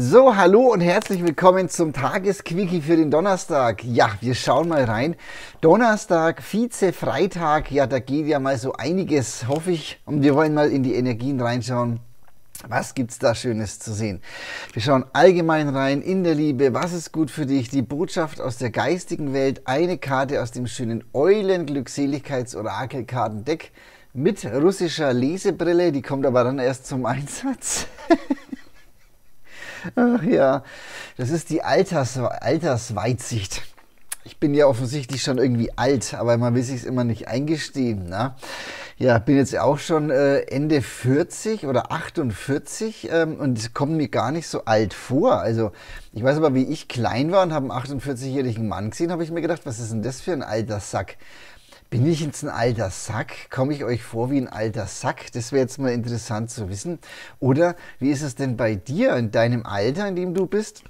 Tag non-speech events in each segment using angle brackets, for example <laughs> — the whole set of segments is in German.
So, hallo und herzlich willkommen zum Tagesquickie für den Donnerstag. Ja, wir schauen mal rein. Donnerstag, Vize-Freitag, ja, da geht ja mal so einiges, hoffe ich. Und wir wollen mal in die Energien reinschauen. Was gibt's da Schönes zu sehen? Wir schauen allgemein rein in der Liebe. Was ist gut für dich? Die Botschaft aus der geistigen Welt. Eine Karte aus dem schönen eulen Eulenglückseligkeits-Orakelkartendeck mit russischer Lesebrille. Die kommt aber dann erst zum Einsatz. <laughs> Ach ja, das ist die Alters Altersweitsicht. Ich bin ja offensichtlich schon irgendwie alt, aber man will sich immer nicht eingestehen. Ne? Ja, bin jetzt auch schon äh, Ende 40 oder 48 ähm, und es kommt mir gar nicht so alt vor. Also ich weiß aber, wie ich klein war und habe einen 48-jährigen Mann gesehen, habe ich mir gedacht, was ist denn das für ein alter Sack? Bin ich jetzt ein alter Sack? Komme ich euch vor wie ein alter Sack? Das wäre jetzt mal interessant zu wissen. Oder wie ist es denn bei dir in deinem Alter, in dem du bist?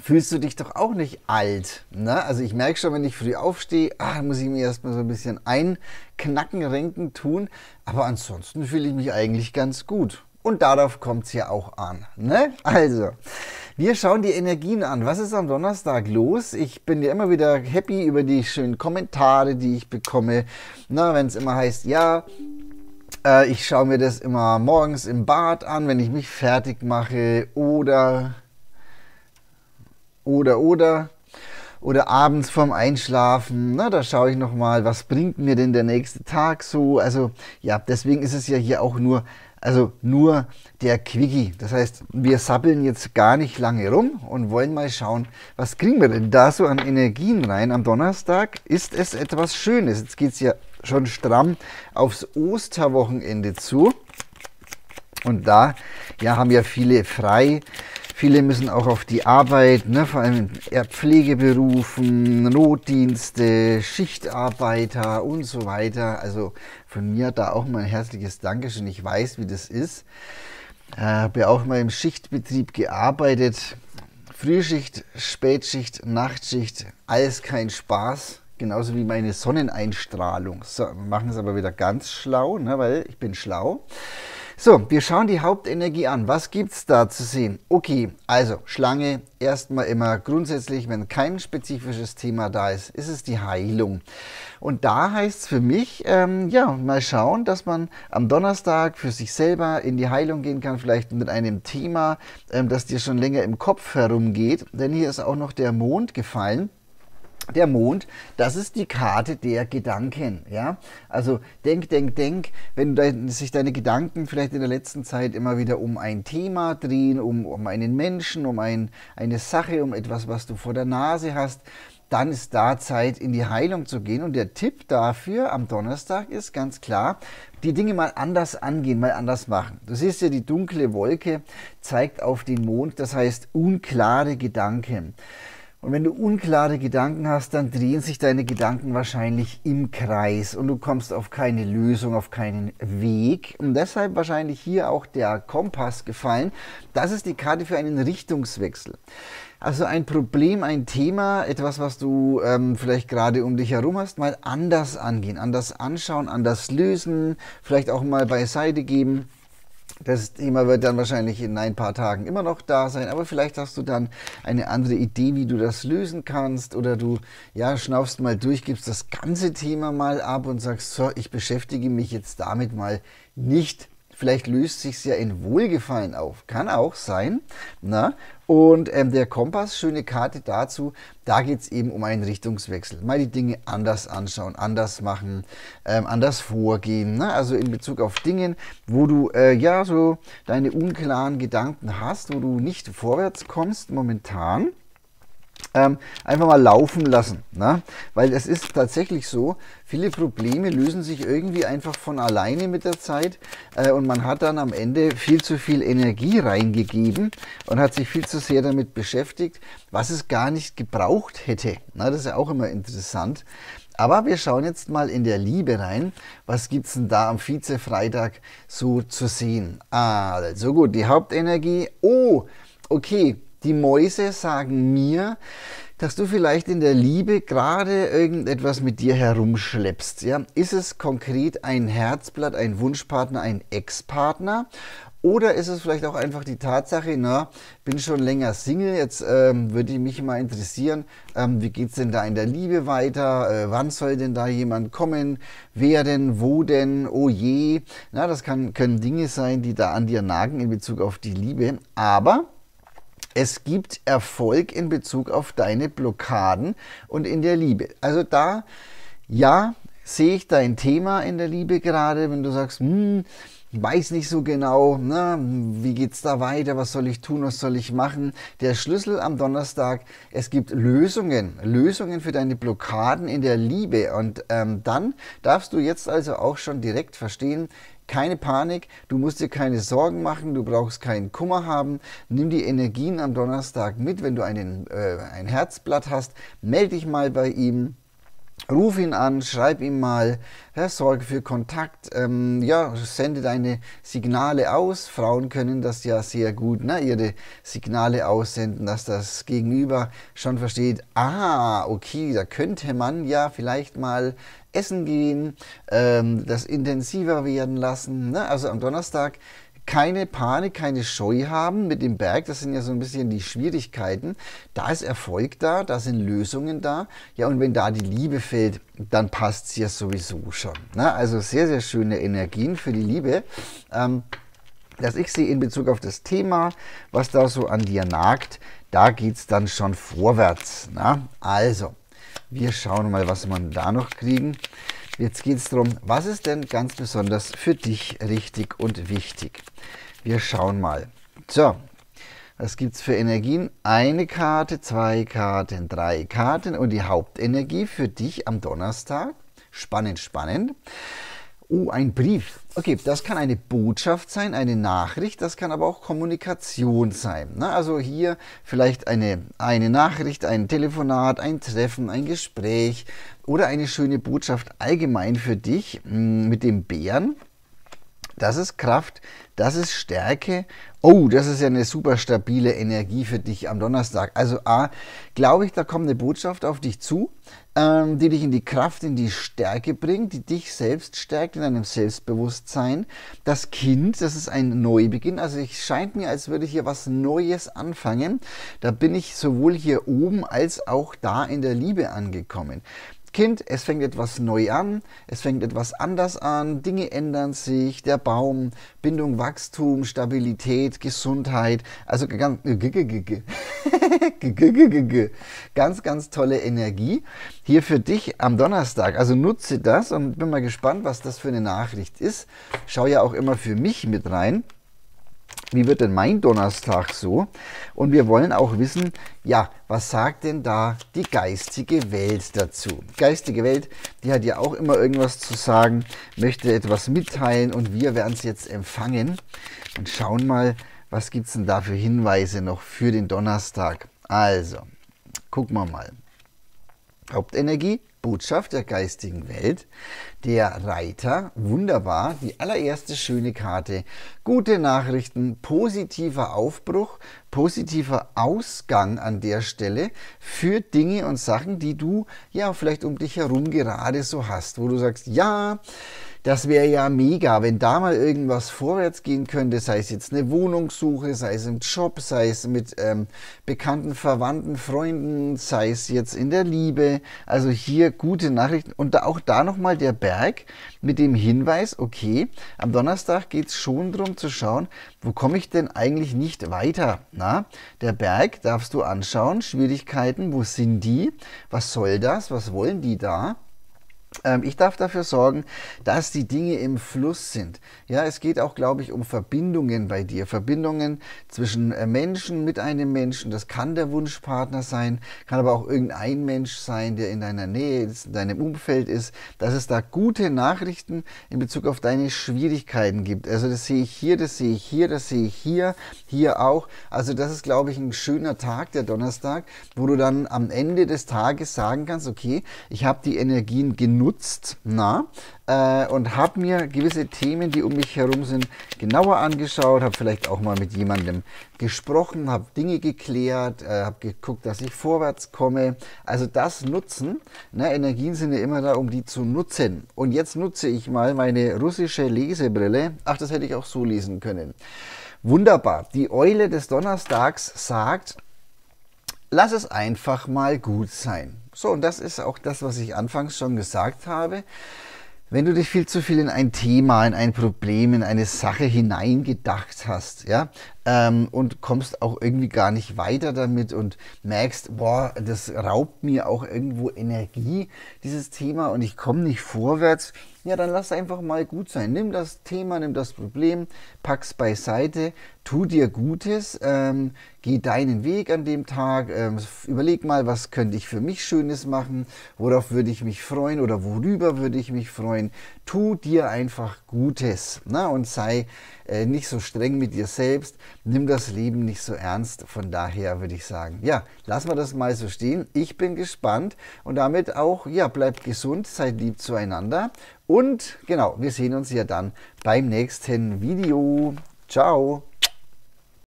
Fühlst du dich doch auch nicht alt? Ne? Also ich merke schon, wenn ich früh aufstehe, ach, muss ich mir erstmal so ein bisschen einknacken, renken tun. Aber ansonsten fühle ich mich eigentlich ganz gut. Und darauf kommt es ja auch an. Ne? Also, wir schauen die Energien an. Was ist am Donnerstag los? Ich bin ja immer wieder happy über die schönen Kommentare, die ich bekomme. wenn es immer heißt, ja, äh, ich schaue mir das immer morgens im Bad an, wenn ich mich fertig mache. Oder, oder, oder. Oder abends vorm Einschlafen, na, da schaue ich nochmal, was bringt mir denn der nächste Tag so. Also ja, deswegen ist es ja hier auch nur also nur der Quickie. Das heißt, wir sappeln jetzt gar nicht lange rum und wollen mal schauen, was kriegen wir denn da so an Energien rein am Donnerstag? Ist es etwas Schönes? Jetzt geht es ja schon stramm aufs Osterwochenende zu. Und da ja, haben ja viele frei. Viele müssen auch auf die Arbeit, ne, vor allem in Pflegeberufen, Notdienste, Schichtarbeiter und so weiter. Also von mir da auch mal ein herzliches Dankeschön. Ich weiß, wie das ist. Ich äh, habe ja auch mal im Schichtbetrieb gearbeitet. Frühschicht, Spätschicht, Nachtschicht, alles kein Spaß. Genauso wie meine Sonneneinstrahlung. So, wir machen es aber wieder ganz schlau, ne, weil ich bin schlau. So, wir schauen die Hauptenergie an. Was gibt es da zu sehen? Okay, also Schlange, erstmal immer grundsätzlich, wenn kein spezifisches Thema da ist, ist es die Heilung. Und da heißt es für mich, ähm, ja, mal schauen, dass man am Donnerstag für sich selber in die Heilung gehen kann, vielleicht mit einem Thema, ähm, das dir schon länger im Kopf herumgeht. Denn hier ist auch noch der Mond gefallen. Der Mond, das ist die Karte der Gedanken. Ja? Also denk, denk, denk, wenn de sich deine Gedanken vielleicht in der letzten Zeit immer wieder um ein Thema drehen, um, um einen Menschen, um ein, eine Sache, um etwas, was du vor der Nase hast, dann ist da Zeit, in die Heilung zu gehen. Und der Tipp dafür am Donnerstag ist ganz klar, die Dinge mal anders angehen, mal anders machen. Du siehst ja, die dunkle Wolke zeigt auf den Mond, das heißt unklare Gedanken. Und wenn du unklare Gedanken hast, dann drehen sich deine Gedanken wahrscheinlich im Kreis und du kommst auf keine Lösung, auf keinen Weg. Und deshalb wahrscheinlich hier auch der Kompass gefallen. Das ist die Karte für einen Richtungswechsel. Also ein Problem, ein Thema, etwas, was du ähm, vielleicht gerade um dich herum hast, mal anders angehen, anders anschauen, anders lösen, vielleicht auch mal beiseite geben das Thema wird dann wahrscheinlich in ein paar Tagen immer noch da sein, aber vielleicht hast du dann eine andere Idee, wie du das lösen kannst oder du ja, schnaufst mal durch, gibst das ganze Thema mal ab und sagst, so, ich beschäftige mich jetzt damit mal nicht Vielleicht löst sich ja in Wohlgefallen auf. Kann auch sein. Na? Und ähm, der Kompass, schöne Karte dazu, da geht es eben um einen Richtungswechsel. Mal die Dinge anders anschauen, anders machen, ähm, anders vorgehen. Ne? Also in Bezug auf Dinge, wo du äh, ja so deine unklaren Gedanken hast, wo du nicht vorwärts kommst momentan ähm, einfach mal laufen lassen. Ne? Weil es ist tatsächlich so, viele Probleme lösen sich irgendwie einfach von alleine mit der Zeit äh, und man hat dann am Ende viel zu viel Energie reingegeben und hat sich viel zu sehr damit beschäftigt, was es gar nicht gebraucht hätte. Na, ne? das ist ja auch immer interessant. Aber wir schauen jetzt mal in der Liebe rein. Was gibt es denn da am Vize-Freitag so zu sehen? Also gut, die Hauptenergie. Oh, okay, die Mäuse sagen mir, dass du vielleicht in der Liebe gerade irgendetwas mit dir herumschleppst. Ja? Ist es konkret ein Herzblatt, ein Wunschpartner, ein Ex-Partner? Oder ist es vielleicht auch einfach die Tatsache, na, bin schon länger Single, jetzt ähm, würde ich mich mal interessieren, ähm, wie geht es denn da in der Liebe weiter? Äh, wann soll denn da jemand kommen? Wer denn? Wo denn? Oh je. Na, das kann, können Dinge sein, die da an dir nagen in Bezug auf die Liebe. Aber es gibt Erfolg in Bezug auf deine Blockaden und in der Liebe. Also da, ja, sehe ich dein Thema in der Liebe gerade, wenn du sagst, hm, weiß nicht so genau, na, ne, wie es da weiter, was soll ich tun, was soll ich machen. Der Schlüssel am Donnerstag, es gibt Lösungen, Lösungen für deine Blockaden in der Liebe. Und ähm, dann darfst du jetzt also auch schon direkt verstehen, keine Panik, du musst dir keine Sorgen machen, du brauchst keinen Kummer haben. Nimm die Energien am Donnerstag mit, wenn du einen, äh, ein Herzblatt hast, melde dich mal bei ihm Ruf ihn an, schreib ihm mal, ja, sorge für Kontakt, ähm, ja, sende deine Signale aus. Frauen können das ja sehr gut, ne, ihre Signale aussenden, dass das Gegenüber schon versteht, ah, okay, da könnte man ja vielleicht mal essen gehen, ähm, das intensiver werden lassen. Ne? Also am Donnerstag keine Panik, keine Scheu haben mit dem Berg. Das sind ja so ein bisschen die Schwierigkeiten. Da ist Erfolg da, da sind Lösungen da. Ja, und wenn da die Liebe fällt, dann passt es ja sowieso schon. Na, ne? also sehr, sehr schöne Energien für die Liebe. Ähm, dass ich sehe in Bezug auf das Thema, was da so an dir nagt, da geht es dann schon vorwärts. Na? Ne? Also, wir schauen mal, was wir da noch kriegen. Jetzt geht es darum, was ist denn ganz besonders für dich richtig und wichtig? Wir schauen mal. So, was gibt es für Energien? Eine Karte, zwei Karten, drei Karten und die Hauptenergie für dich am Donnerstag. Spannend, spannend. Oh, ein Brief. Okay, das kann eine Botschaft sein, eine Nachricht, das kann aber auch Kommunikation sein. Ne? Also hier vielleicht eine, eine Nachricht, ein Telefonat, ein Treffen, ein Gespräch oder eine schöne Botschaft allgemein für dich hm, mit dem Bären. Das ist Kraft das ist Stärke. Oh, das ist ja eine super stabile Energie für dich am Donnerstag. Also A, glaube ich, da kommt eine Botschaft auf dich zu, ähm, die dich in die Kraft, in die Stärke bringt, die dich selbst stärkt, in deinem Selbstbewusstsein. Das Kind, das ist ein Neubeginn. Also es scheint mir, als würde ich hier was Neues anfangen. Da bin ich sowohl hier oben als auch da in der Liebe angekommen. Kind, es fängt etwas neu an, es fängt etwas anders an, Dinge ändern sich, der Baum, Bindung, Wachstum, Stabilität, Gesundheit, also ganz, ganz, ganz tolle Energie hier für dich am Donnerstag. Also nutze das und bin mal gespannt, was das für eine Nachricht ist. Schau ja auch immer für mich mit rein wie wird denn mein Donnerstag so? Und wir wollen auch wissen, ja, was sagt denn da die geistige Welt dazu? Die Geistige Welt, die hat ja auch immer irgendwas zu sagen, möchte etwas mitteilen und wir werden es jetzt empfangen und schauen mal, was gibt es denn da für Hinweise noch für den Donnerstag? Also, gucken wir mal. Hauptenergie, Botschaft der geistigen Welt, der Reiter, wunderbar, die allererste schöne Karte Gute Nachrichten, positiver Aufbruch, positiver Ausgang an der Stelle für Dinge und Sachen, die du ja vielleicht um dich herum gerade so hast, wo du sagst, ja, das wäre ja mega, wenn da mal irgendwas vorwärts gehen könnte, sei es jetzt eine Wohnungssuche, sei es im Job, sei es mit ähm, bekannten Verwandten, Freunden, sei es jetzt in der Liebe. Also hier gute Nachrichten. Und auch da nochmal der Berg mit dem Hinweis, okay, am Donnerstag geht es schon darum, zu schauen, wo komme ich denn eigentlich nicht weiter? Na, der Berg darfst du anschauen, Schwierigkeiten, wo sind die? Was soll das? Was wollen die da? Ähm, ich darf dafür sorgen, dass die Dinge im Fluss sind. Ja, es geht auch, glaube ich, um Verbindungen bei dir. Verbindungen zwischen äh, Menschen mit einem Menschen. Das kann der Wunschpartner sein, kann aber auch irgendein Mensch sein, der in deiner Nähe in deinem Umfeld ist, dass es da gute Nachrichten in Bezug auf deine Schwierigkeiten gibt. Also das sehe ich hier, das sehe ich hier, das sehe ich hier, hier auch. Also das ist, glaube ich, ein schöner Tag, der Donnerstag, wo du dann am Ende des Tages sagen kannst, okay, ich habe die Energien genug genutzt na, äh, und habe mir gewisse Themen, die um mich herum sind, genauer angeschaut, habe vielleicht auch mal mit jemandem gesprochen, habe Dinge geklärt, äh, habe geguckt, dass ich vorwärts komme. Also das Nutzen, na, ne, Energien sind ja immer da, um die zu nutzen. Und jetzt nutze ich mal meine russische Lesebrille. Ach, das hätte ich auch so lesen können. Wunderbar. Die Eule des Donnerstags sagt, lass es einfach mal gut sein. So, und das ist auch das, was ich anfangs schon gesagt habe. Wenn du dich viel zu viel in ein Thema, in ein Problem, in eine Sache hineingedacht hast, ja, ähm, und kommst auch irgendwie gar nicht weiter damit und merkst, boah, das raubt mir auch irgendwo Energie, dieses Thema, und ich komme nicht vorwärts, ja, dann lass einfach mal gut sein. Nimm das Thema, nimm das Problem, pack's beiseite, tu dir Gutes, ähm, geh deinen Weg an dem Tag, ähm, überleg mal, was könnte ich für mich Schönes machen, worauf würde ich mich freuen oder worüber würde ich mich freuen tu dir einfach Gutes ne? und sei äh, nicht so streng mit dir selbst, nimm das Leben nicht so ernst. Von daher würde ich sagen, ja, lassen wir das mal so stehen. Ich bin gespannt und damit auch, ja, bleibt gesund, seid lieb zueinander und genau, wir sehen uns ja dann beim nächsten Video. Ciao!